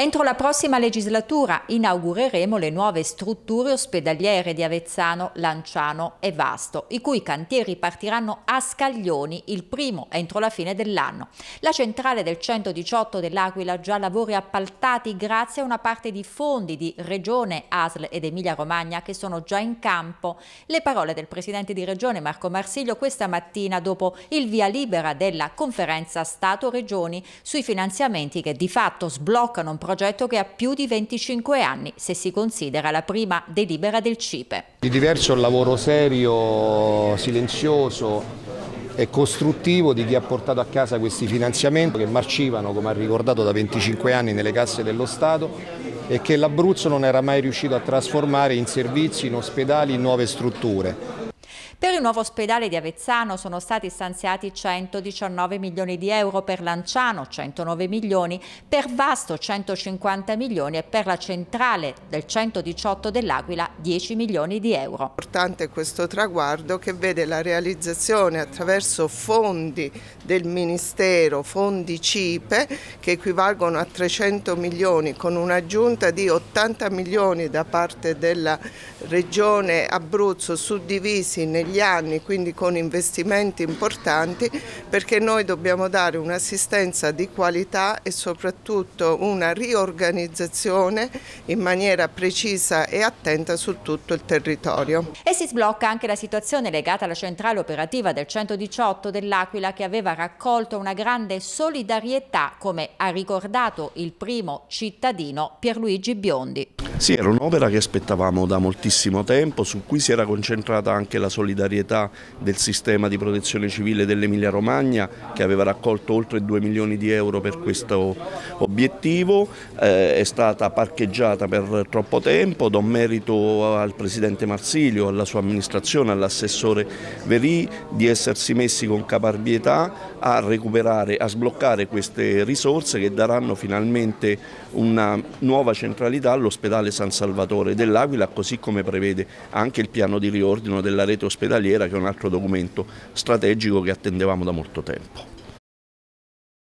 Entro la prossima legislatura inaugureremo le nuove strutture ospedaliere di Avezzano, Lanciano e Vasto, i cui cantieri partiranno a Scaglioni il primo entro la fine dell'anno. La centrale del 118 dell'Aquila già lavori appaltati grazie a una parte di fondi di Regione, ASL ed Emilia Romagna che sono già in campo. Le parole del Presidente di Regione Marco Marsiglio questa mattina dopo il via libera della conferenza Stato-Regioni sui finanziamenti che di fatto sbloccano un progetto progetto che ha più di 25 anni, se si considera la prima delibera del CIPE. Di diverso il lavoro serio, silenzioso e costruttivo di chi ha portato a casa questi finanziamenti che marcivano, come ha ricordato, da 25 anni nelle casse dello Stato e che l'Abruzzo non era mai riuscito a trasformare in servizi, in ospedali, in nuove strutture. Per il nuovo ospedale di Avezzano sono stati stanziati 119 milioni di euro per Lanciano, 109 milioni, per Vasto 150 milioni e per la centrale del 118 dell'Aquila 10 milioni di euro. Importante questo traguardo che vede la realizzazione attraverso fondi del Ministero, fondi CIPE che equivalgono a 300 milioni con un'aggiunta di 80 milioni da parte della Regione Abruzzo suddivisi negli negli anni, quindi con investimenti importanti, perché noi dobbiamo dare un'assistenza di qualità e soprattutto una riorganizzazione in maniera precisa e attenta su tutto il territorio. E si sblocca anche la situazione legata alla centrale operativa del 118 dell'Aquila che aveva raccolto una grande solidarietà, come ha ricordato il primo cittadino Pierluigi Biondi. Sì, era un'opera che aspettavamo da moltissimo tempo, su cui si era concentrata anche la solidarietà del sistema di protezione civile dell'Emilia Romagna che aveva raccolto oltre 2 milioni di euro per questo obiettivo, eh, è stata parcheggiata per troppo tempo, do merito al Presidente Marsilio, alla sua amministrazione, all'assessore Verì di essersi messi con caparbietà a recuperare, a sbloccare queste risorse che daranno finalmente una nuova centralità all'ospedale ospedale San Salvatore dell'Aquila, così come prevede anche il piano di riordino della rete ospedaliera, che è un altro documento strategico che attendevamo da molto tempo.